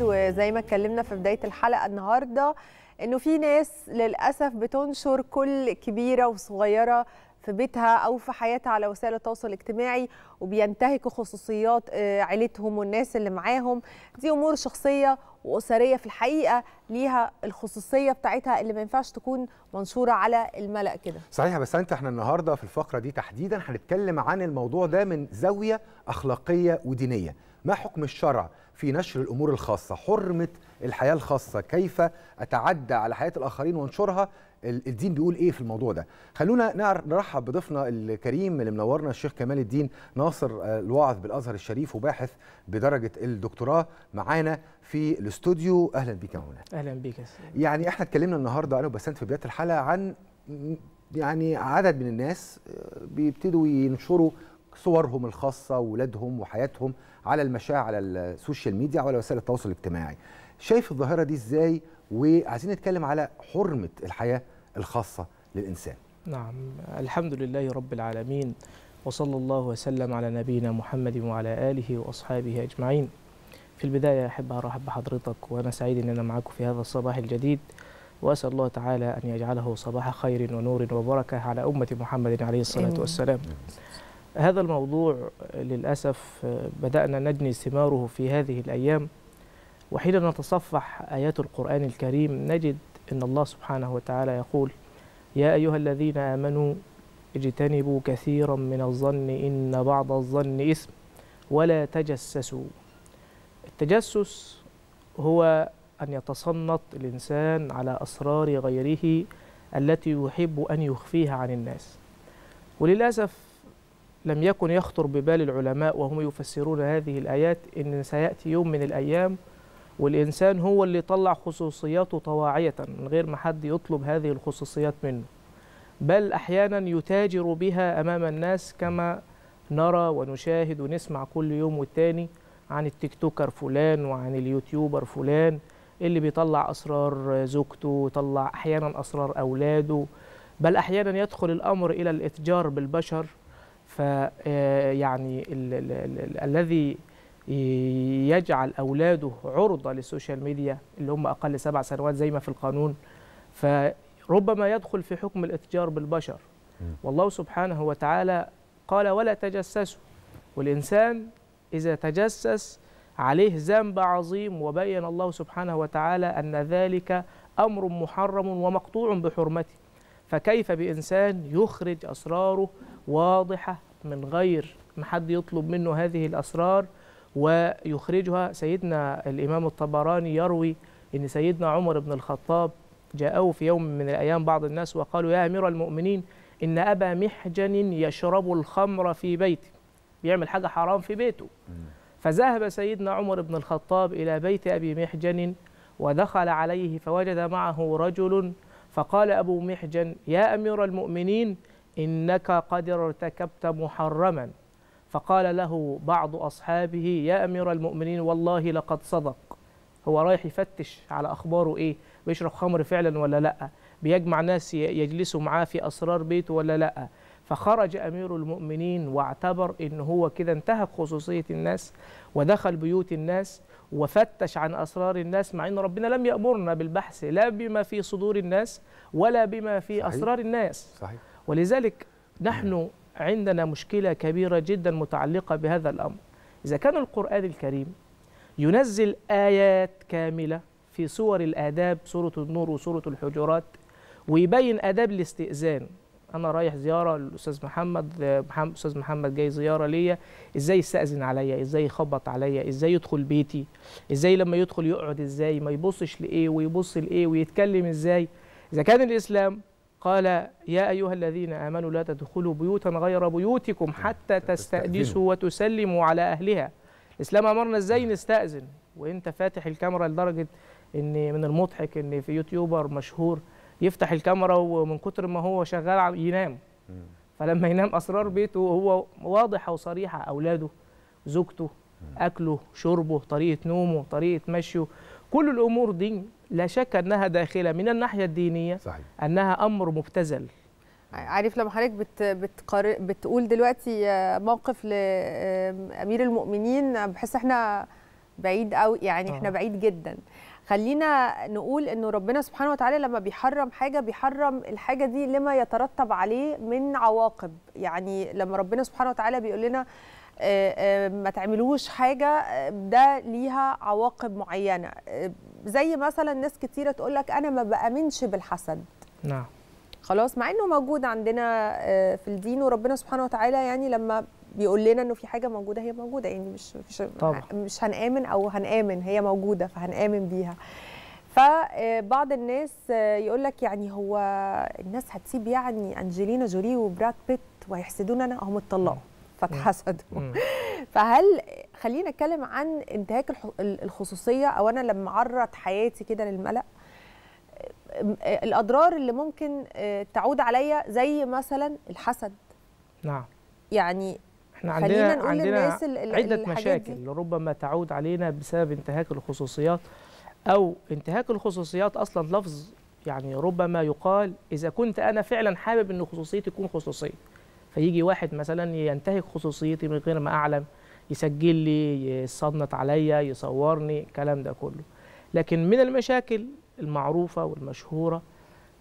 وزي ما اتكلمنا في بدايه الحلقه النهارده انه في ناس للاسف بتنشر كل كبيره وصغيره في بيتها او في حياتها على وسائل التواصل الاجتماعي وبينتهكوا خصوصيات آه، عيلتهم والناس اللي معاهم دي امور شخصيه واسريه في الحقيقه ليها الخصوصيه بتاعتها اللي ما ينفعش تكون منشوره على الملأ كده صحيح بس انت احنا النهارده في الفقره دي تحديدا هنتكلم عن الموضوع ده من زاويه اخلاقيه ودينيه ما حكم الشرع في نشر الامور الخاصه حرمه الحياه الخاصه كيف اتعدى على حياه الاخرين وانشرها الدين بيقول ايه في الموضوع ده خلونا نرحب بضيفنا الكريم اللي منورنا الشيخ كمال الدين ناصر آه، الواعظ بالازهر الشريف وباحث بدرجه الدكتوراه معانا في الاستوديو اهلا بك مولانا اهلا بك يعني احنا اتكلمنا النهارده انا وبسنت في بدايه الحلقه عن يعني عدد من الناس آه، بيبتدوا ينشروا صورهم الخاصه وولادهم وحياتهم على المشاع على السوشيال ميديا وعلى وسائل التواصل الاجتماعي شايف الظاهره دي ازاي وعايزين نتكلم على حرمه الحياه الخاصه للانسان نعم الحمد لله رب العالمين وصلى الله وسلم على نبينا محمد وعلى اله واصحابه اجمعين في البدايه احب ارحب بحضرتك وانا سعيد ان انا معاكم في هذا الصباح الجديد واسال الله تعالى ان يجعله صباح خير ونور وبركه على امه محمد عليه الصلاه والسلام هذا الموضوع للأسف بدأنا نجني ثماره في هذه الأيام وحين نتصفح آيات القرآن الكريم نجد أن الله سبحانه وتعالى يقول يا أيها الذين آمنوا اجتنبوا كثيرا من الظن إن بعض الظن إثم ولا تجسسوا التجسس هو أن يتصنط الإنسان على أسرار غيره التي يحب أن يخفيها عن الناس وللأسف لم يكن يخطر ببال العلماء وهم يفسرون هذه الآيات إن سيأتي يوم من الأيام والإنسان هو اللي طلع خصوصياته طواعية من غير ما حد يطلب هذه الخصوصيات منه بل أحيانا يتاجر بها أمام الناس كما نرى ونشاهد ونسمع كل يوم والتاني عن التيك توكر فلان وعن اليوتيوبر فلان اللي بيطلع أسرار زوجته ويطلع أحيانا أسرار أولاده بل أحيانا يدخل الأمر إلى الإتجار بالبشر فيعني آه، الذي يجعل اولاده عرضه للسوشيال ميديا اللي هم اقل سبع سنوات زي ما في القانون فربما يدخل في حكم الاتجار بالبشر والله سبحانه وتعالى قال ولا تجسسوا والانسان اذا تجسس عليه ذنب عظيم وبين الله سبحانه وتعالى ان ذلك امر محرم ومقطوع بحرمته فكيف بإنسان يخرج أسراره واضحة من غير ما حد يطلب منه هذه الأسرار ويخرجها سيدنا الإمام الطبراني يروي أن سيدنا عمر بن الخطاب جاءه في يوم من الأيام بعض الناس وقالوا يا أمير المؤمنين إن أبا محجن يشرب الخمر في بيته بيعمل حاجة حرام في بيته فذهب سيدنا عمر بن الخطاب إلى بيت أبي محجن ودخل عليه فوجد معه رجل فقال أبو محجن يا أمير المؤمنين إنك قد ارتكبت محرما فقال له بعض أصحابه يا أمير المؤمنين والله لقد صدق هو رايح يفتش على أخباره إيه بيشرب خمر فعلا ولا لأ بيجمع ناس يجلسوا معاه في أسرار بيته ولا لأ فخرج أمير المؤمنين واعتبر إن هو كده انتهك خصوصية الناس ودخل بيوت الناس وفتش عن أسرار الناس مع أن ربنا لم يأمرنا بالبحث لا بما في صدور الناس ولا بما في صحيح. أسرار الناس صحيح. ولذلك نحن عندنا مشكلة كبيرة جدا متعلقة بهذا الأمر إذا كان القرآن الكريم ينزل آيات كاملة في سور الآداب سورة النور وسورة الحجرات ويبين آداب الاستئذان انا رايح زياره للاستاذ محمد استاذ محمد جاي زياره ليا ازاي يستاذن عليا ازاي يخبط عليا ازاي يدخل بيتي ازاي لما يدخل يقعد ازاي ما يبصش لايه ويبص لايه ويتكلم ازاي اذا كان الاسلام قال يا ايها الذين امنوا لا تدخلوا بيوتا غير بيوتكم حتى تستأنسوا وتسلموا على اهلها الاسلام امرنا ازاي نستأذن وانت فاتح الكاميرا لدرجه ان من المضحك ان في يوتيوبر مشهور يفتح الكاميرا ومن كتر ما هو شغال ينام فلما ينام اسرار بيته هو واضحه وصريحه اولاده زوجته اكله شربه طريقه نومه طريقه مشيه كل الامور دي لا شك انها داخله من الناحيه الدينيه صحيح. انها امر مبتذل عارف لما حضرتك بت بتقار... بتقول دلوقتي آه، موقف لامير المؤمنين بحس احنا بعيد قوي يعني احنا آه. بعيد جدا خلينا نقول انه ربنا سبحانه وتعالى لما بيحرم حاجه بيحرم الحاجه دي لما يترتب عليه من عواقب يعني لما ربنا سبحانه وتعالى بيقول لنا آه، آه، ما تعملوش حاجه آه، ده ليها عواقب معينه زي مثلا ناس كتيره تقول لك انا ما بامنش بالحسد نعم خلاص مع انه موجود عندنا في الدين وربنا سبحانه وتعالى يعني لما بيقول لنا انه في حاجه موجوده هي موجوده يعني مش مش طبعا. مش هنامن او هنامن هي موجوده فهنامن بيها فبعض آه، الناس آه، يقول لك يعني هو الناس هتسيب يعني انجلينا جولي وبراد بيت وهيحسدونا انا هم اتطلقوا فاتحسدوا فهل خلينا نتكلم عن انتهاك الخصوصيه او انا لما اعرض حياتي كده للملأ آه، الاضرار اللي ممكن تعود عليا زي مثلا الحسد نعم يعني احنا عندنا عندنا عده مشاكل ربما تعود علينا بسبب انتهاك الخصوصيات او انتهاك الخصوصيات اصلا لفظ يعني ربما يقال اذا كنت انا فعلا حابب ان خصوصيتي تكون خصوصيه فيجي واحد مثلا ينتهك خصوصيتي من غير ما اعلم يسجل لي يصنط عليا يصورني الكلام ده كله لكن من المشاكل المعروفه والمشهوره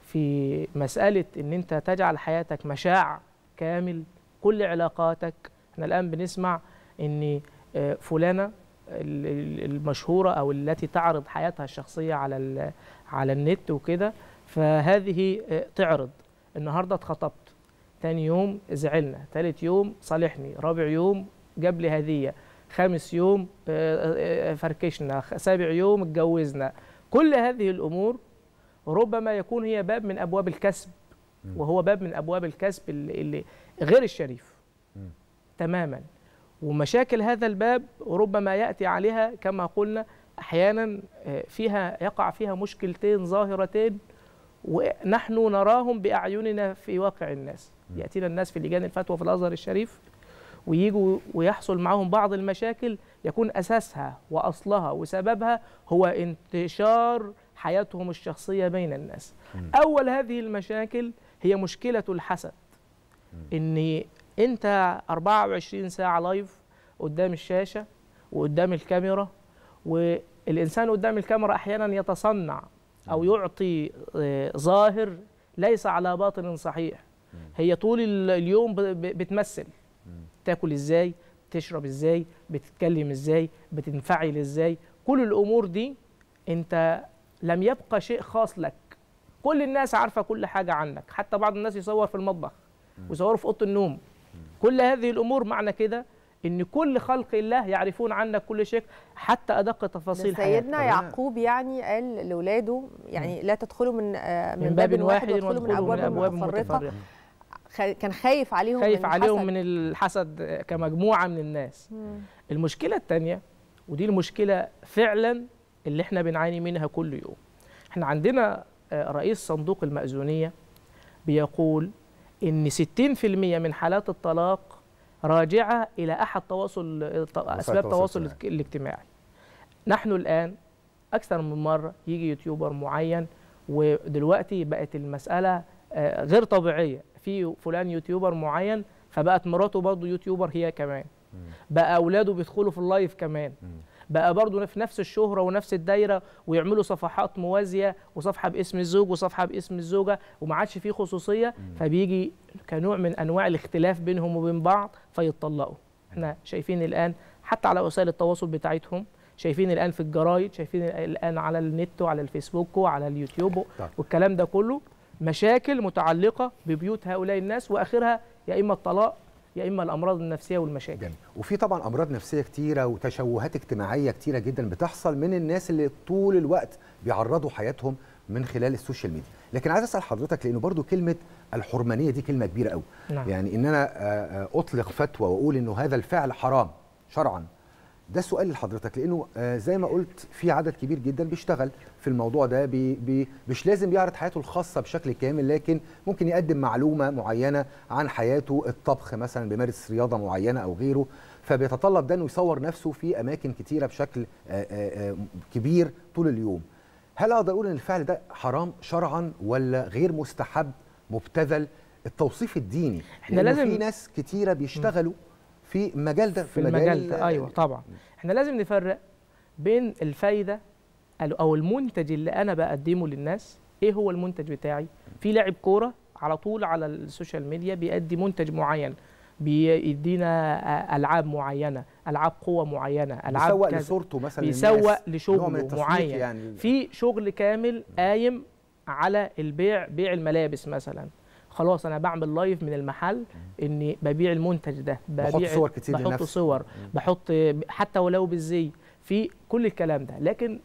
في مساله ان انت تجعل حياتك مشاع كامل كل علاقاتك احنا الآن بنسمع أن آه، فلانة المشهورة أو التي تعرض حياتها الشخصية على على النت وكده فهذه آه، تعرض النهاردة اتخطبت تاني يوم زعلنا تالت يوم صالحني رابع يوم جاب لي هدية خامس يوم آه، فركشنا سابع يوم اتجوزنا كل هذه الأمور ربما يكون هي باب من أبواب الكسب وهو باب من أبواب الكسب اللي غير الشريف تماما ومشاكل هذا الباب ربما يأتي عليها كما قلنا أحيانا آه، فيها يقع فيها مشكلتين ظاهرتين ونحن نراهم بأعيننا في واقع الناس يأتينا الناس في لجان الفتوى في الأزهر الشريف ويجوا ويحصل معاهم بعض المشاكل يكون أساسها وأصلها وسببها هو انتشار حياتهم الشخصية بين الناس أول هذه المشاكل هي مشكلة الحسد إن انت 24 ساعه لايف قدام الشاشه وقدام الكاميرا والانسان قدام الكاميرا احيانا يتصنع او يعطي آه، ظاهر ليس على باطن صحيح هي طول اليوم بتمثل تاكل ازاي بتشرب ازاي بتتكلم ازاي بتنفعل ازاي كل الامور دي انت لم يبقى شيء خاص لك كل الناس عارفه كل حاجه عنك حتى بعض الناس يصور في المطبخ ويصوروا في اوضه النوم كل هذه الامور معنى كده ان كل خلق الله يعرفون عنك كل شيء حتى ادق تفاصيل حياتك سيدنا يعقوب يعني قال لاولاده يعني لا تدخلوا آه، من من باب, باب واحد تدخلوا من ابواب, من أبواب متفرقه, متفرقة. كان خايف عليهم خايف من عليهم من الحسد كمجموعه من الناس مم. المشكله الثانيه ودي المشكله فعلا اللي احنا بنعاني منها كل يوم احنا عندنا آه، رئيس صندوق المأذونيه بيقول ان 60% من حالات الطلاق راجعه الى احد تواصل اسباب التواصل الاجتماعي نحن الان اكثر من مره يجي يوتيوبر معين ودلوقتي بقت المساله آه، غير طبيعيه في فلان يوتيوبر معين فبقت مراته برضه يوتيوبر هي كمان بقى اولاده بيدخلوا في اللايف كمان بقى برضه في نفس الشهرة ونفس الدايرة ويعملوا صفحات موازية وصفحة باسم الزوج وصفحة باسم الزوجة وما عادش فيه خصوصية فبيجي كنوع من أنواع الاختلاف بينهم وبين بعض فيتطلقوا احنا شايفين الآن حتى على وسائل التواصل بتاعتهم شايفين الان في الجرايد شايفين الان على النت وعلى الفيسبوك وعلى اليوتيوب طيب. والكلام ده كله مشاكل متعلقه ببيوت هؤلاء الناس واخرها يا اما الطلاق يا اما الامراض النفسيه والمشاكل جميل. وفي طبعا امراض نفسيه كتيره وتشوهات اجتماعيه كتيره جدا بتحصل من الناس اللي طول الوقت بيعرضوا حياتهم من خلال السوشيال ميديا لكن عايز اسال حضرتك لانه برضو كلمه الحرمانيه دي كلمه كبيره قوي نعم. يعني ان انا آه، آه، اطلق فتوى واقول انه هذا الفعل حرام شرعا ده سؤال لحضرتك لانه آه، زي ما قلت في عدد كبير جدا بيشتغل في الموضوع ده بي بي مش لازم يعرض حياته الخاصه بشكل كامل لكن ممكن يقدم معلومه معينه عن حياته الطبخ مثلا بيمارس رياضه معينه او غيره فبيتطلب ده انه يصور نفسه في اماكن كتيره بشكل آه، آه، كبير طول اليوم هل اقدر اقول ان الفعل ده حرام شرعا ولا غير مستحب مبتذل التوصيف الديني احنا لازم في ناس كتيره بيشتغلوا م. في مجال ده في, في المجال ده ايوه طبعا احنا لازم نفرق بين الفايده او المنتج اللي انا بقدمه للناس ايه هو المنتج بتاعي في لاعب كوره على طول على السوشيال ميديا بيأدي منتج معين بيدينا العاب معينه العاب قوه معينه العاب بيسوق لصورته مثلا بيسوق لشغله معين يعني. في شغل كامل قايم على البيع بيع الملابس مثلا خلاص انا بعمل لايف من المحل اني ببيع المنتج ده ببيع بحط صور كتير بحط لنفسي. صور بحط حتى ولو بالزي في كل الكلام ده لكن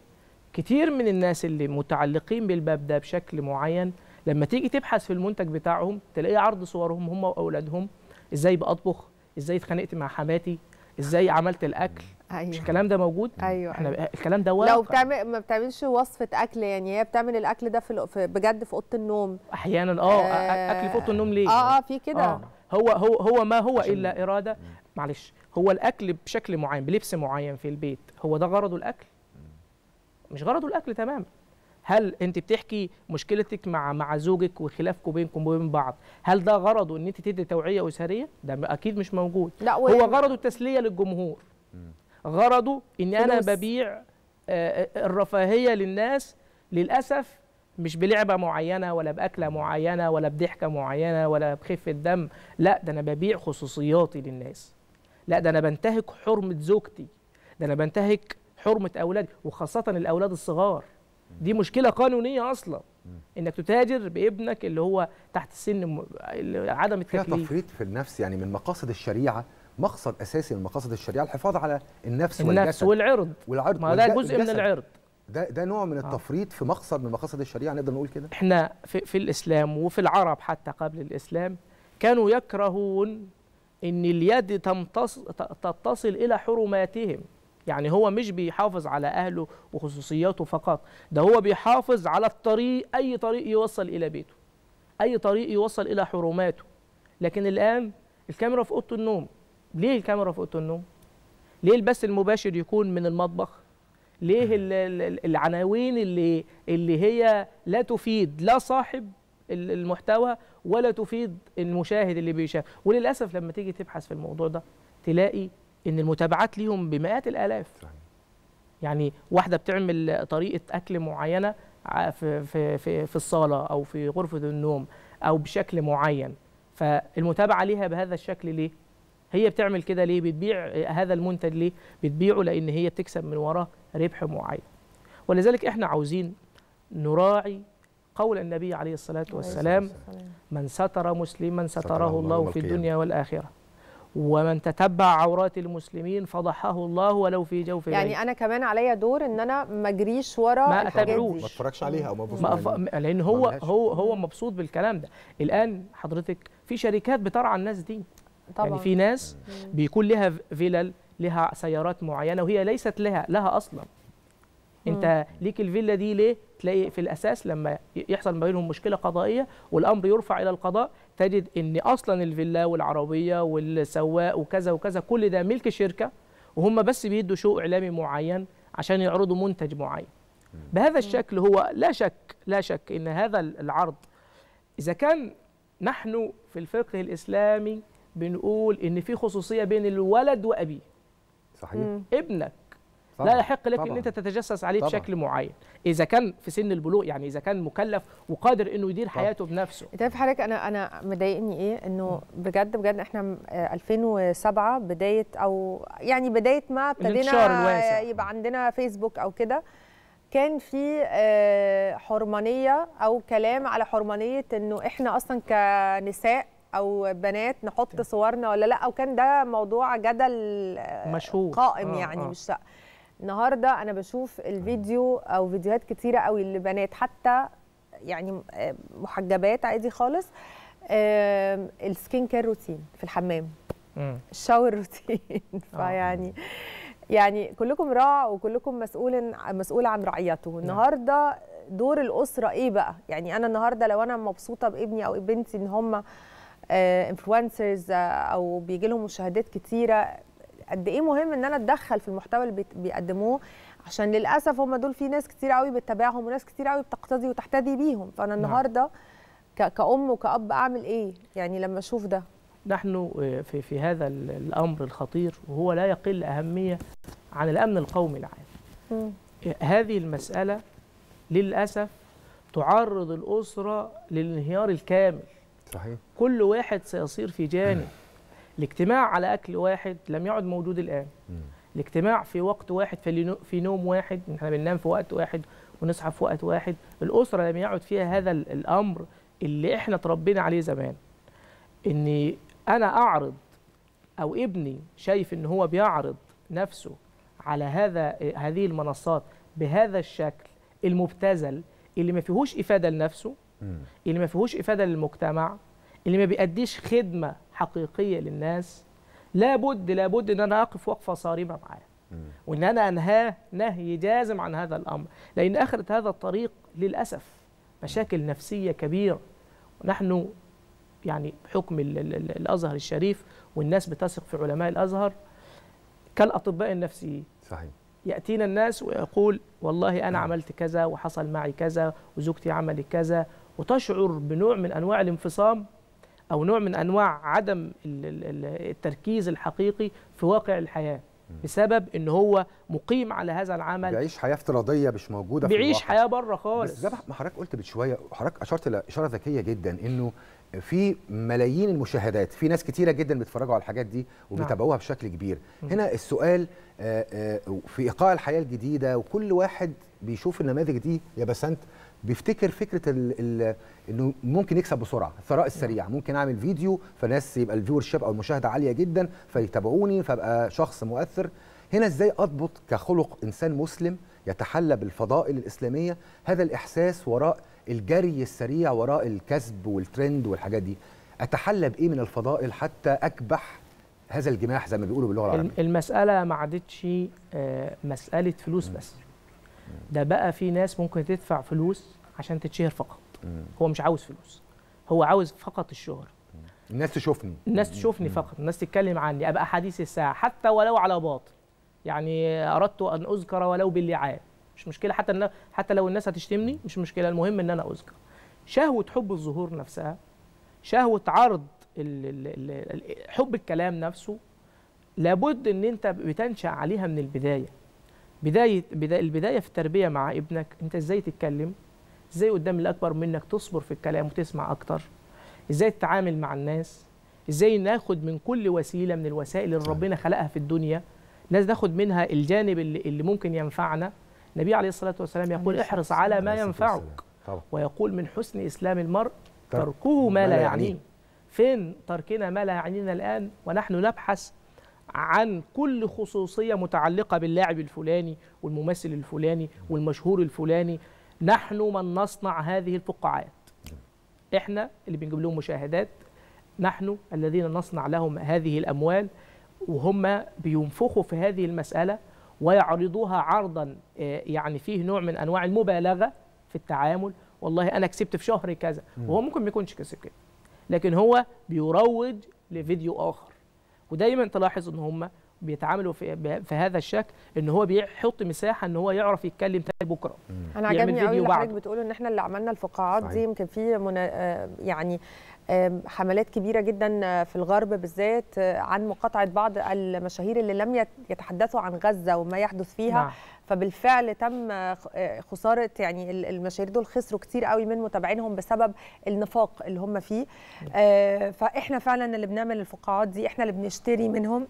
كتير من الناس اللي متعلقين بالباب ده بشكل معين لما تيجي تبحث في المنتج بتاعهم تلاقي عرض صورهم هم واولادهم ازاي بأطبخ ازاي اتخانقت مع حماتي ازاي عملت الاكل أيوة. مش الكلام ده موجود ايوه احنا الكلام ده لو بتعمل ما بتعملش وصفه اكل يعني هي بتعمل الاكل ده في, بجد في اوضه النوم احيانا آه،, اه اكل في اوضه النوم ليه اه اه في كده آه. هو هو هو ما هو الا اراده معلش هو الاكل بشكل معين بلبس معين في البيت هو ده غرضه الاكل مش غرضه الاكل تماما هل انت بتحكي مشكلتك مع مع زوجك وخلافكم بينكم وبين بعض هل ده غرضه ان انت تدي توعيه اسريه ده اكيد مش موجود لا هو غرضه التسليه للجمهور غرضه ان انا ببيع آه، آه، الرفاهيه للناس للاسف مش بلعبه معينه ولا باكله معينه ولا بضحكه معينه ولا بخفه دم لا ده انا ببيع خصوصياتي للناس لا ده انا بنتهك حرمه زوجتي ده انا بنتهك حرمه اولادي وخاصه الاولاد الصغار دي مشكله قانونيه اصلا انك تتاجر بابنك اللي هو تحت سن عدم التكليف فيها تفريط في النفس يعني من مقاصد الشريعه مقصد اساسي من مقاصد الشريعه الحفاظ على النفس, النفس والعرض والعرض ما ده جزء من العرض ده ده نوع من آه. التفريط في مقصد من مقاصد الشريعه نقدر نقول كده احنا في, في الاسلام وفي العرب حتى قبل الاسلام كانوا يكرهون ان اليد تمتص تتصل الى حرماتهم يعني هو مش بيحافظ على اهله وخصوصياته فقط ده هو بيحافظ على الطريق اي طريق يوصل الى بيته اي طريق يوصل الى حرماته لكن الان الكاميرا في اوضه النوم ليه الكاميرا في اوضه النوم ليه البث المباشر يكون من المطبخ ليه العناوين اللي اللي هي لا تفيد لا صاحب المحتوى ولا تفيد المشاهد اللي بيشاهد وللاسف لما تيجي تبحث في الموضوع ده تلاقي ان المتابعات ليهم بمئات الالاف يعني واحده بتعمل طريقه اكل معينه في في في, في الصاله او في غرفه النوم او بشكل معين فالمتابعه ليها بهذا الشكل ليه هي بتعمل كده ليه بتبيع هذا المنتج ليه بتبيعه لان هي بتكسب من وراه ربح معين ولذلك احنا عاوزين نراعي قول النبي عليه الصلاة والسلام من ستر مسلما ستره الله في الدنيا والآخرة ومن تتبع عورات المسلمين فضحه الله ولو في جوف يعني بيه. انا كمان عليا دور ان انا ما اجريش ورا ما اتابعوش ما اتفرجش عليها او ما ما أف... لان هو هو هو مبسوط بالكلام ده الان حضرتك في شركات بترعى الناس دي يعني طبعا. يعني في ناس بيكون لها فيلل لها سيارات معينه وهي ليست لها لها اصلا انت ليك الفيلا دي ليه تلاقي في الاساس لما يحصل ما بينهم مشكله قضائيه والامر يرفع الى القضاء تجد ان اصلا الفيلا والعربيه والسواق وكذا وكذا كل ده ملك شركه وهم بس بيدوا شو اعلامي معين عشان يعرضوا منتج معين بهذا الشكل هو لا شك لا شك ان هذا العرض اذا كان نحن في الفقه الاسلامي بنقول ان في خصوصيه بين الولد وابيه صحيح ابنك طبعا. لا يحق لك طبعا. ان انت تتجسس عليه طبعا. بشكل معين اذا كان في سن البلوغ يعني اذا كان مكلف وقادر انه يدير طبعا. حياته بنفسه انت في حضرتك انا انا مضايقني ايه انه بجد بجد احنا 2007 بدايه او يعني بدايه ما ابتدينا يبقى عندنا فيسبوك او كده كان في آه، حرمانيه او كلام على حرمانيه انه احنا اصلا كنساء او بنات نحط صورنا ولا لا وكان ده موضوع جدل آه، مشهور قائم آه يعني آه. مش النهارده انا بشوف الفيديو او فيديوهات كتيره قوي لبنات حتى يعني آه، محجبات عادي خالص السكين كير روتين في الحمام الشاور روتين آه، فيعني يعني كلكم راع وكلكم مسؤول مسؤول عن رعيته نعم. النهارده دور الاسره ايه بقى يعني انا النهارده لو انا مبسوطه بابني او بنتي ان هم انفلونسرز آه، آه، او بيجي لهم مشاهدات كتيره قد ايه مهم ان انا اتدخل في المحتوى اللي بيقدموه عشان للاسف هم دول في ناس كتير قوي بتتابعهم وناس كتير قوي بتقتدي وتحتدي بيهم فانا نعم. النهارده كأم وكأب أعمل إيه يعني لما أشوف ده نحن آه، في, في هذا الأمر الخطير وهو لا يقل أهمية عن الأمن القومي العام م. هذه المسألة للأسف تعرض الأسرة للانهيار الكامل صحيح كل واحد سيصير في جانب الاجتماع على اكل واحد لم يعد موجود الان الاجتماع في وقت واحد في نوم واحد احنا بننام في وقت واحد ونصحى في وقت واحد الاسره لم يعد فيها هذا الامر اللي احنا تربينا عليه زمان اني انا اعرض او ابني شايف ان هو بيعرض نفسه على هذا هذه المنصات بهذا الشكل المبتذل اللي ما فيهوش افاده لنفسه اللي ما فيهوش افاده للمجتمع اللي ما بيأديش خدمه حقيقيه للناس لابد لابد ان انا اقف وقفه صارمه معاه وان انا انهاه نهي جازم عن هذا الامر لان اخره هذا الطريق للاسف مشاكل نفسيه كبيره ونحن يعني بحكم الازهر الشريف والناس بتثق في علماء الازهر كالاطباء النفسيين صحيح ياتينا الناس ويقول والله انا نعم. عملت كذا وحصل معي كذا وزوجتي عملت كذا وتشعر بنوع من انواع الانفصام او نوع من انواع عدم التركيز الحقيقي في واقع الحياه بسبب ان هو مقيم على هذا العمل بيعيش حياه افتراضيه مش موجوده في بيعيش حياه بره خالص بس زي ما حضرتك قلت من شويه حضرتك اشرت لاشاره ذكيه جدا انه في ملايين المشاهدات في ناس كتيره جدا بيتفرجوا على الحاجات دي وبيتابعوها نعم. بشكل كبير هنا السؤال آه، آه، في ايقاع الحياه الجديده وكل واحد بيشوف النماذج دي يا بسنت بيفتكر فكره الـ الـ انه ممكن يكسب بسرعه الثراء السريع نعم. ممكن اعمل فيديو فناس يبقى الفيور شيب او المشاهده عاليه جدا فيتابعوني فابقى شخص مؤثر هنا ازاي اضبط كخلق انسان مسلم يتحلى بالفضائل الاسلاميه هذا الاحساس وراء الجري السريع وراء الكسب والترند والحاجات دي اتحلى بايه من الفضائل حتى اكبح هذا الجماح زي ما بيقولوا باللغه العربيه المساله ما عادتش آه، مساله فلوس بس ده بقى في ناس ممكن تدفع فلوس عشان تتشهر فقط هو مش عاوز فلوس هو عاوز فقط الشهرة الناس تشوفني الناس تشوفني فقط الناس تتكلم عني ابقى حديث الساعه حتى ولو على باطل يعني اردت ان اذكر ولو باللعاب مش مشكله حتى حتى لو الناس هتشتمني مش مشكله المهم ان انا اذكر شهوه حب الظهور نفسها شهوه عرض حب الكلام نفسه لابد ان انت بتنشا عليها من البدايه بدايه البدايه في التربيه مع ابنك انت ازاي تتكلم ازاي قدام اللي اكبر منك تصبر في الكلام وتسمع اكتر ازاي تتعامل مع الناس ازاي ناخد من كل وسيله من الوسائل اللي ربنا خلقها في الدنيا ناس ناخد منها الجانب اللي, اللي ممكن ينفعنا النبي عليه الصلاه والسلام يقول احرص على ما ينفعك ويقول من حسن اسلام المرء تركه ما لا يعنيه فين تركنا ما لا يعنينا الان ونحن نبحث عن كل خصوصيه متعلقه باللاعب الفلاني والممثل الفلاني والمشهور الفلاني نحن من نصنع هذه الفقاعات احنا اللي بنجيب لهم مشاهدات نحن الذين نصنع لهم هذه الاموال وهم بينفخوا في هذه المساله ويعرضوها عرضا آه، يعني فيه نوع من انواع المبالغه في التعامل والله انا كسبت في شهر كذا وهو ممكن ما يكونش كسب كده لكن هو بيروج لفيديو اخر ودايما تلاحظ ان هم بيتعاملوا في, في هذا الشكل ان هو بيحط مساحه ان هو يعرف يتكلم تاني بكره انا عجبني قوي اللي حضرتك بتقول ان احنا اللي عملنا الفقاعات صحيح. دي يمكن في منا... يعني حملات كبيره جدا في الغرب بالذات آه، عن مقاطعه بعض المشاهير اللي لم يتحدثوا عن غزه وما يحدث فيها نعم. فبالفعل تم آه، خساره يعني المشاهير دول خسروا كتير قوي من متابعينهم بسبب النفاق اللي هم فيه آه، فاحنا فعلا اللي بنعمل الفقاعات دي احنا اللي بنشتري منهم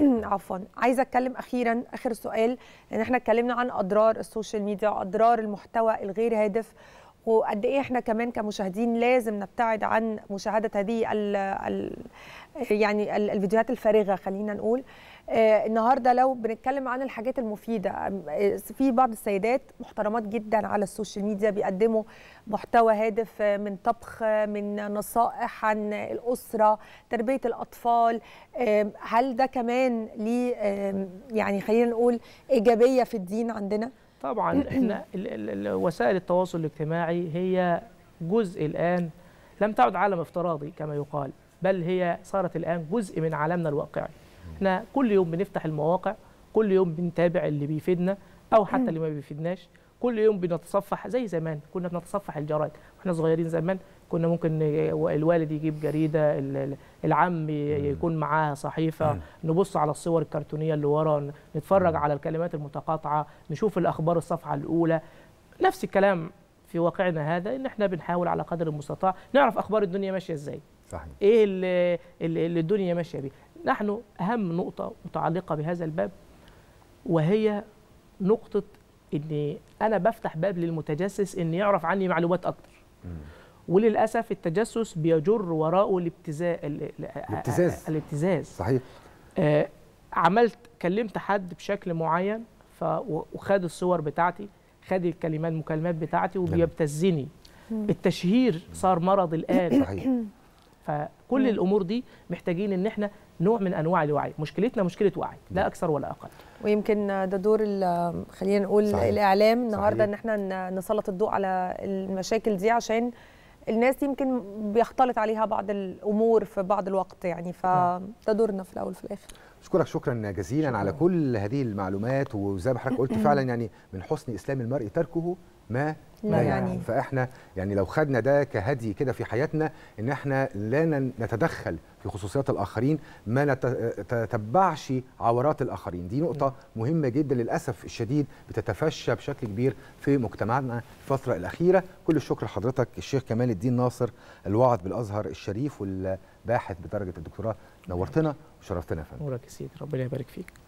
عفوا عايزه اتكلم اخيرا اخر سؤال لان احنا اتكلمنا عن اضرار السوشيال ميديا واضرار المحتوى الغير هادف وقد ايه احنا كمان كمشاهدين لازم نبتعد عن مشاهده هذه ال ال يعني الفيديوهات الفارغه خلينا نقول آه النهارده لو بنتكلم عن الحاجات المفيده آه، في بعض السيدات محترمات جدا على السوشيال ميديا بيقدموا محتوى هادف آه، من طبخ آه، من نصائح عن الاسره تربيه الاطفال آه هل ده كمان ليه آه يعني خلينا نقول ايجابيه في الدين عندنا؟ طبعا احنا وسائل التواصل الاجتماعي هي جزء الان لم تعد عالم افتراضي كما يقال بل هي صارت الان جزء من عالمنا الواقعي احنا كل يوم بنفتح المواقع كل يوم بنتابع اللي بيفيدنا او حتى اللي ما بيفيدناش كل يوم بنتصفح زي زمان كنا بنتصفح الجرائد واحنا صغيرين زمان كنا ممكن الوالد يجيب جريده العم يكون معاها صحيفه نبص على الصور الكرتونيه اللي ورا نتفرج على الكلمات المتقاطعه نشوف الاخبار الصفحه الاولى نفس الكلام في واقعنا هذا ان احنا بنحاول على قدر المستطاع نعرف اخبار الدنيا ماشيه ازاي صحيح ايه اللي, الدنيا ماشيه بيه نحن اهم نقطه متعلقه بهذا الباب وهي نقطه أني انا بفتح باب للمتجسس ان يعرف عني معلومات أكثر م. وللاسف التجسس بيجر وراءه الابتزاز الابتزاز الابتزاز صحيح آه عملت كلمت حد بشكل معين ف وخد الصور بتاعتي خد الكلمات المكالمات بتاعتي وبيبتزني التشهير صار مرض الان صحيح فكل الامور دي محتاجين ان احنا نوع من انواع الوعي مشكلتنا مشكله وعي لا اكثر ولا اقل ويمكن ده دور خلينا نقول صحيح. الاعلام النهارده ان احنا نسلط الضوء على المشاكل دي عشان الناس يمكن بيختلط عليها بعض الامور في بعض الوقت يعني فده دورنا في الاول وفي الاخر اشكرك شكرا جزيلا شكرا. على كل هذه المعلومات وزي ما حضرتك قلت فعلا يعني من حسن اسلام المرء تركه ما لا يعني. يعني فاحنا يعني لو خدنا ده كهدي كده في حياتنا ان احنا لا نتدخل في خصوصيات الاخرين ما نتتبعش عورات الاخرين دي نقطه مهمه جدا للاسف الشديد بتتفشى بشكل كبير في مجتمعنا الفتره الاخيره كل الشكر لحضرتك الشيخ كمال الدين ناصر الوعد بالازهر الشريف والباحث بدرجه الدكتوراه نورتنا وشرفتنا يا فندم نورك يا سيدي ربنا يبارك فيك